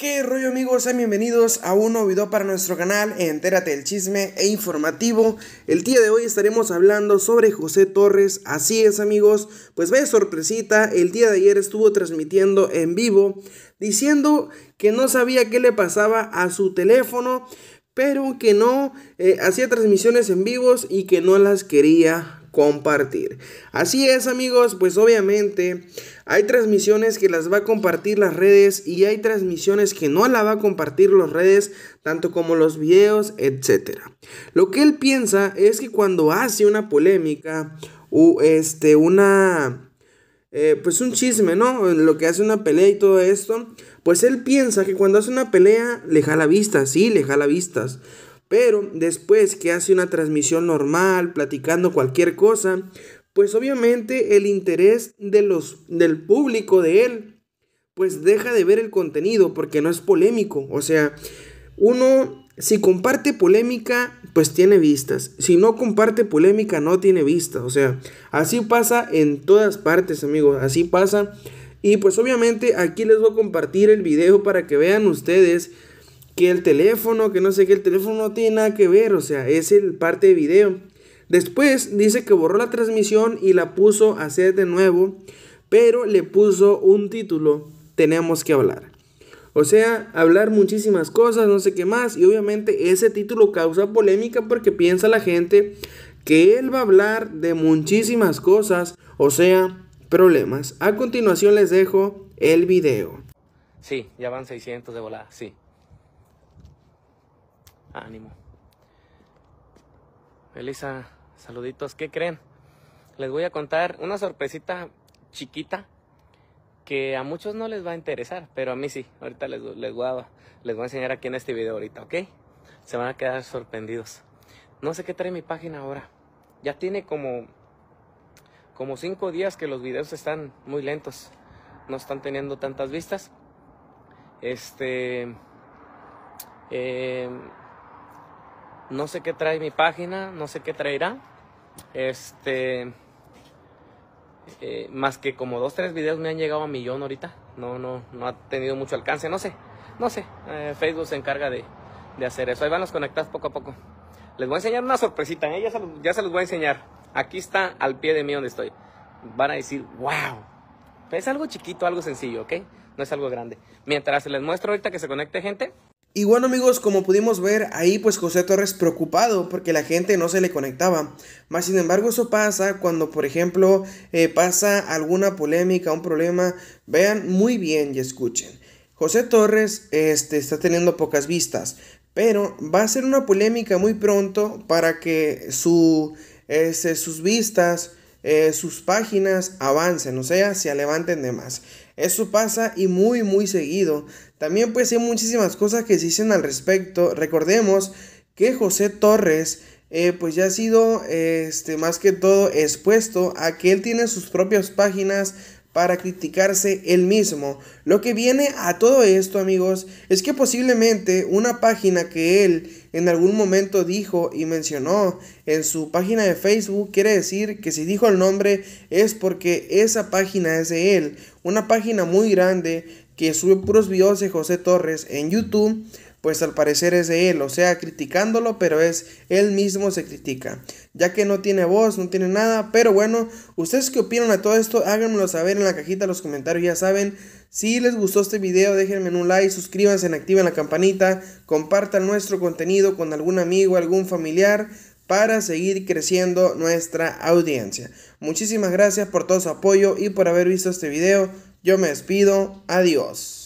¿Qué rollo amigos? Sean bienvenidos a un nuevo video para nuestro canal Entérate el chisme e informativo El día de hoy estaremos hablando sobre José Torres Así es amigos, pues vaya sorpresita El día de ayer estuvo transmitiendo en vivo Diciendo que no sabía qué le pasaba a su teléfono Pero que no eh, hacía transmisiones en vivos y que no las quería compartir. Así es amigos, pues obviamente hay transmisiones que las va a compartir las redes y hay transmisiones que no la va a compartir las redes, tanto como los videos, etc. Lo que él piensa es que cuando hace una polémica o este, una... Eh, pues un chisme, ¿no? Lo que hace una pelea y todo esto, pues él piensa que cuando hace una pelea le jala vistas, sí, le jala vistas. Pero después que hace una transmisión normal, platicando cualquier cosa, pues obviamente el interés de los, del público de él, pues deja de ver el contenido porque no es polémico. O sea, uno, si comparte polémica, pues tiene vistas. Si no comparte polémica, no tiene vistas. O sea, así pasa en todas partes, amigos. Así pasa. Y pues obviamente aquí les voy a compartir el video para que vean ustedes que el teléfono, que no sé qué, el teléfono no tiene nada que ver, o sea, es el parte de video. Después dice que borró la transmisión y la puso a hacer de nuevo, pero le puso un título, tenemos que hablar. O sea, hablar muchísimas cosas, no sé qué más, y obviamente ese título causa polémica porque piensa la gente que él va a hablar de muchísimas cosas, o sea, problemas. A continuación les dejo el video. Sí, ya van 600 de volada, sí. Ánimo. Elisa, saluditos. ¿Qué creen? Les voy a contar una sorpresita chiquita que a muchos no les va a interesar, pero a mí sí. Ahorita les, voy a, les voy a enseñar aquí en este video ahorita, ¿ok? Se van a quedar sorprendidos. No sé qué trae mi página ahora. Ya tiene como, como cinco días que los videos están muy lentos. No están teniendo tantas vistas. Este... Eh, no sé qué trae mi página, no sé qué traerá. Este. Eh, más que como dos, tres videos me han llegado a millón ahorita. No, no, no ha tenido mucho alcance. No sé, no sé. Eh, Facebook se encarga de, hacer eso. Ahí van los conectados poco a poco. Les voy a enseñar una sorpresita, ¿eh? ya, se los, ya se los voy a enseñar. Aquí está al pie de mí donde estoy. Van a decir, wow. Es algo chiquito, algo sencillo, ¿ok? No es algo grande. Mientras les muestro ahorita que se conecte gente, y bueno amigos, como pudimos ver ahí pues José Torres preocupado porque la gente no se le conectaba. Más sin embargo eso pasa cuando por ejemplo eh, pasa alguna polémica, un problema. Vean muy bien y escuchen. José Torres este, está teniendo pocas vistas, pero va a ser una polémica muy pronto para que su, este, sus vistas, eh, sus páginas avancen, o sea, se levanten de más. Eso pasa y muy muy seguido. También pues hay muchísimas cosas que se dicen al respecto. Recordemos que José Torres eh, pues ya ha sido este, más que todo expuesto a que él tiene sus propias páginas para criticarse él mismo. Lo que viene a todo esto, amigos, es que posiblemente una página que él en algún momento dijo y mencionó en su página de Facebook, quiere decir que si dijo el nombre es porque esa página es de él. Una página muy grande que sube puros videos de José Torres en YouTube pues al parecer es de él, o sea, criticándolo, pero es él mismo se critica, ya que no tiene voz, no tiene nada, pero bueno, ustedes que opinan a todo esto, háganmelo saber en la cajita de los comentarios, ya saben, si les gustó este video, déjenme un like, suscríbanse, activen la campanita, compartan nuestro contenido con algún amigo, algún familiar, para seguir creciendo nuestra audiencia. Muchísimas gracias por todo su apoyo y por haber visto este video. Yo me despido. Adiós.